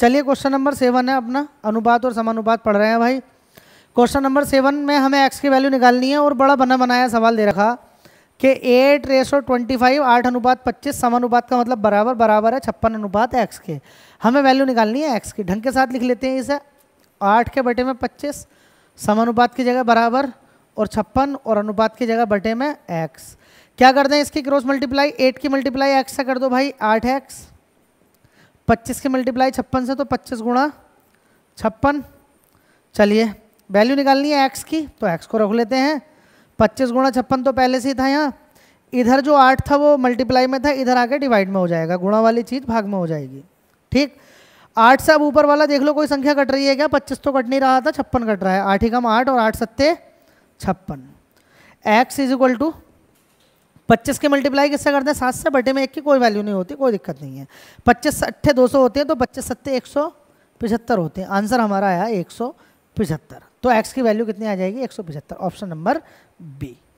चलिए question number seven है अपना अनुपात और समानुपात पढ़ रहे हैं भाई क्वेश्चन नंबर सेवन में हमें एक्स की वैल्यू निकालनी है और बड़ा बना बनाया सवाल दे रखा कि एट रेसो ट्वेंटी फाइव आठ अनुपात पच्चीस समानुपात का मतलब बराबर बराबर है छप्पन अनुपात एक्स के हमें वैल्यू निकालनी है एक्स की ढंग के साथ लिख लेते हैं इसे आठ के बटे में पच्चीस समानुपात की जगह बराबर और छप्पन और अनुपात की जगह बटे में एक्स क्या करते हैं इसकी क्रॉस मल्टीप्लाई एट की मल्टीप्लाई एक्स से कर दो भाई आठ एक्स पच्चीस के मल्टीप्लाई छप्पन से तो पच्चीस गुणा छप्पन चलिए वैल्यू निकालनी है एक्स की तो एक्स को रख लेते हैं पच्चीस गुणा छप्पन तो पहले से ही था यहाँ इधर जो आठ था वो मल्टीप्लाई में था इधर आके डिवाइड में हो जाएगा गुणा वाली चीज़ भाग में हो जाएगी ठीक आठ से अब ऊपर वाला देख लो कोई संख्या कट रही है क्या पच्चीस तो कट नहीं रहा था छप्पन कट रहा है आठ ही कम आठ और आठ सत्ते छप्पन एक्स इज इक्वल टू पच्चीस के मल्टीप्लाई किससे करते हैं सात से बटे में एक की कोई वैल्यू नहीं होती कोई दिक्कत नहीं है पच्चीस अट्ठे दो सौ होते हैं तो पच्चीस सत्ते एक सौ पिछहत्तर होते हैं आंसर हमारा आया एक सौ पिछहत्तर तो एक्स की वैल्यू कितनी आ जाएगी एक सौ पिछहत्तर ऑप्शन नंबर बी